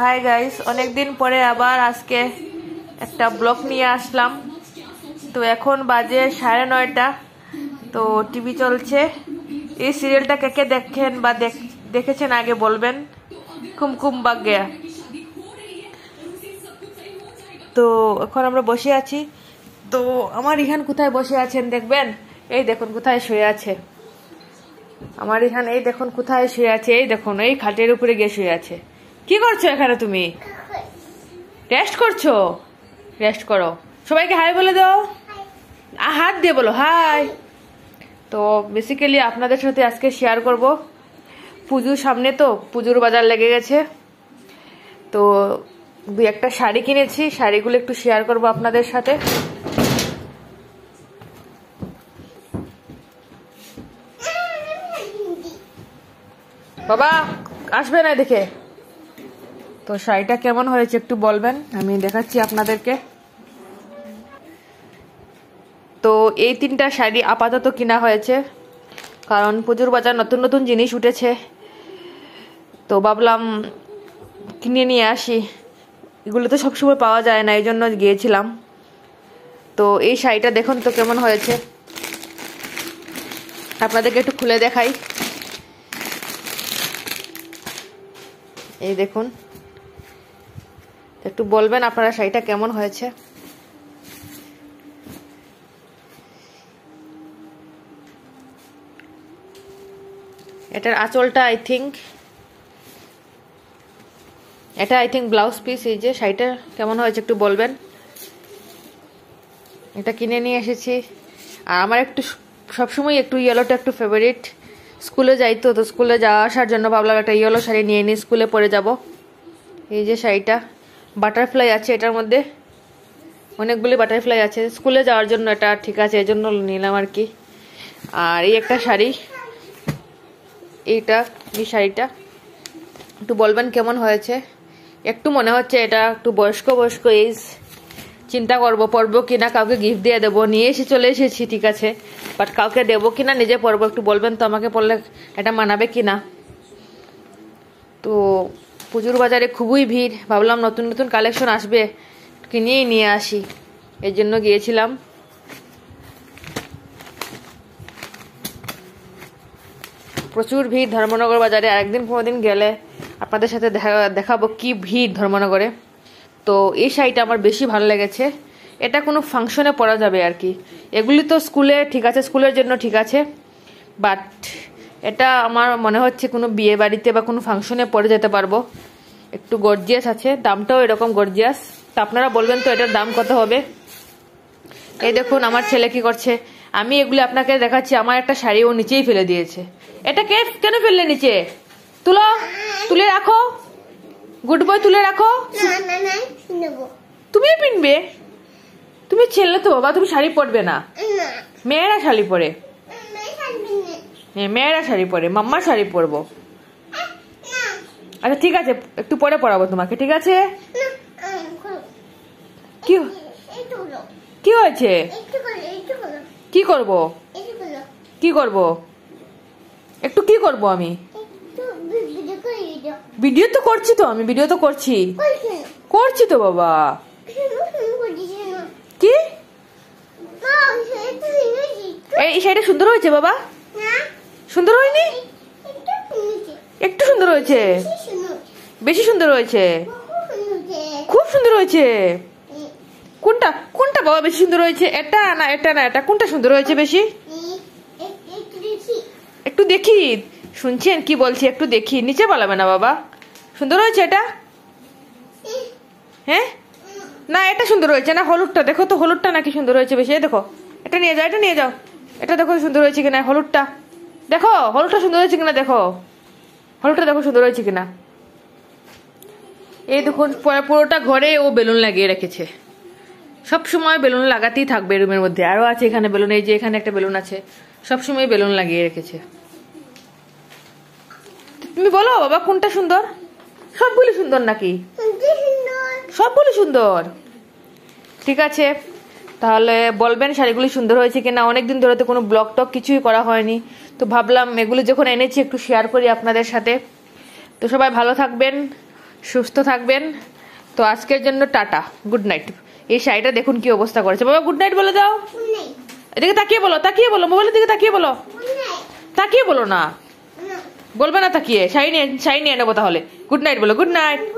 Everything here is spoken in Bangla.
হাই গাইস অনেকদিন পরে আবার আজকে একটা ব্লগ নিয়ে আসলাম তো এখন বাজে সাড়ে নয়টা তো টিভি চলছে এই সিরিয়ালটা কে কে দেখেন বা দেখেছেন আগে বলবেন কুমকুম বাগ্যা তো এখন আমরা বসে আছি তো আমার ইহান কোথায় বসে আছেন দেখবেন এই দেখুন কোথায় শুয়ে আছে আমার এখানে এই দেখুন কোথায় শুয়ে আছে এই দেখুন এই খাটের উপরে গিয়ে শুয়ে আছে কি করছো এখানে তুমি রেস্ট করছো রেস্ট করো সবাইকে হাই বলে দাও হাত দিয়ে বলো হাই তো বেসিক্যালি আপনাদের সাথে আজকে শেয়ার করব পুজোর সামনে তো পুজোর বাজার লেগে গেছে তো দুই একটা শাড়ি কিনেছি শাড়িগুলো একটু শেয়ার করব আপনাদের সাথে বাবা আসবে না দেখে তো শাড়িটা কেমন হয়েছে একটু বলবেন আমি দেখাচ্ছি আপনাদেরকে তো এই তিনটা শাড়ি আপাতত কিনা হয়েছে কারণ পুজোর বাজার নতুন নতুন জিনিস উঠেছে তো ভাবলাম কিনে নিয়ে আসি এগুলো তো সবসময় পাওয়া যায় না এই জন্য গিয়েছিলাম তো এই শাড়িটা দেখুন তো কেমন হয়েছে আপনাদেরকে একটু খুলে দেখাই এই দেখুন একটু বলবেন আপনারা শাড়িটা কেমন হয়েছে এটার আঁচলটা আই থিঙ্ক এটা আই থিঙ্ক ব্লাউজ পিস এই যে শাড়িটা কেমন হয়েছে একটু বলবেন এটা কিনে নিয়ে এসেছি আর আমার একটু সবসময় একটু ইয়েলোটা একটু ফেভারিট স্কুলে যাইতো তো স্কুলে যাওয়া আসার জন্য ভাবলাম একটা ইয়েলো শাড়ি নিয়ে নিই স্কুলে পরে যাব এই যে শাড়িটা বাটারফ্লাই আছে এটার মধ্যে অনেকগুলি বাটারফ্লাই আছে স্কুলে যাওয়ার জন্য এটা ঠিক আছে এই জন্য নিলাম আর কি আর এই একটা শাড়ি এইটা এই শাড়িটা একটু বলবেন কেমন হয়েছে একটু মনে হচ্ছে এটা একটু বয়স্ক বয়স্ক এইজ চিন্তা করব পরবো কিনা কাউকে গিফট দিয়ে দেবো নিয়ে এসে চলে এসেছি ঠিক আছে বাট কাউকে দেবো কিনা নিজে পরবো একটু বলবেন তো আমাকে পড়লে এটা মানাবে কিনা পুজোর বাজারে খুবই ভিড় ভাবলাম নতুন নতুন কালেকশন আসবে কিনেই নিয়ে আসি এর জন্য গিয়েছিলাম প্রচুর ভিড় ধর্মনগর বাজারে আরেকদিন দিন গেলে আপনাদের সাথে দেখা দেখাবো কী ভিড় ধর্মনগরে তো এই শাড়িটা আমার বেশি ভালো লেগেছে এটা কোনো ফাংশনে পরা যাবে আর কি এগুলি তো স্কুলে ঠিক আছে স্কুলের জন্য ঠিক আছে বাট এটা আমার মনে হচ্ছে কোনো বিয়ে বাড়িতে বা কোনো ফাংশনে পরে যেতে পারবো একটু গর্জিয়াস আছে দামটাও এরকম গর্জিয়াস তা আপনারা বলবেন তো এটার দাম কত হবে এই দেখুন আমার ছেলে কি করছে আমি এগুলি আপনাকে দেখাচ্ছি আমার একটা শাড়ি ও নিচেই ফেলে দিয়েছে এটা কে কেন ফেললে নিচে তুলো তুলে রাখো গুড বয় তুলে রাখো তুমি পিনবে তুমি ছেলে তো বাবা তুমি শাড়ি পরবে না মেয়েরা শাড়ি পরে হ্যাঁ, মেয়েরা শাড়ি পরে মাম্মা শাড়ি পরবো আচ্ছা ঠিক আছে একটু পরে পড়াবো তোমাকে ঠিক আছে কি হয়েছে কি করব কি করব একটু কি করব আমি ভিডিও তো করছি তো আমি ভিডিও তো করছি করছি তো বাবা কি এই শাড়িটা সুন্দর হয়েছে বাবা সুন্দর হয়নি একটু সুন্দর হয়েছে বেশি সুন্দর হয়েছে খুব সুন্দর হয়েছে কোনটা কোনটা বাবা বেশি সুন্দর হয়েছে এটা না এটা না এটা কোনটা সুন্দর হয়েছে বেশি একটু দেখি শুনছেন কি বলছি একটু দেখি নিচে পালাবে না বাবা সুন্দর হয়েছে এটা হ্যাঁ না এটা সুন্দর হয়েছে না হলুদটা দেখো তো হলুদটা নাকি সুন্দর হয়েছে বেশি দেখো এটা নিয়ে যাও এটা নিয়ে যাও এটা দেখো সুন্দর হয়েছে কিনা হলুদটা দেখো হলুদটা সুন্দর হয়েছে কিনা দেখো হলুদটা দেখো সুন্দর হয়েছে কিনা এই দেখুন পুরোটা ঘরে ও বেলুন লাগিয়ে রেখেছে সব সময় বেলুন লাগাতেই থাকবে রুমের মধ্যে আরও আছে এখানে বেলুন এই যে এখানে একটা বেলুন আছে সব সময় বেলুন লাগিয়ে রেখেছে তুমি বলো বাবা কোনটা সুন্দর সবগুলি সুন্দর নাকি সবগুলি সুন্দর ঠিক আছে তাহলে বলবেন শাড়িগুলি সুন্দর হয়েছে কিনা অনেকদিন ধরে তো কোনো ব্লগ টক কিছুই করা হয়নি তো ভাবলাম এগুলো যখন এনেছি একটু শেয়ার করি আপনাদের সাথে তো সবাই ভালো থাকবেন সুস্থ থাকবেন তো আজকের জন্য টাটা গুড নাইট এই শাড়িটা দেখুন কি অবস্থা করেছে বাবা গুড নাইট বলে দাও এদিকে তাকিয়ে বলো তাকিয়ে বলো মোবাইলের দিকে তাকিয়ে বলো তাকিয়ে বলো না বলবে না তাকিয়ে শাড়ি নিয়ে শাড়ি নিয়ে নেবো তাহলে গুড নাইট বলো গুড নাইট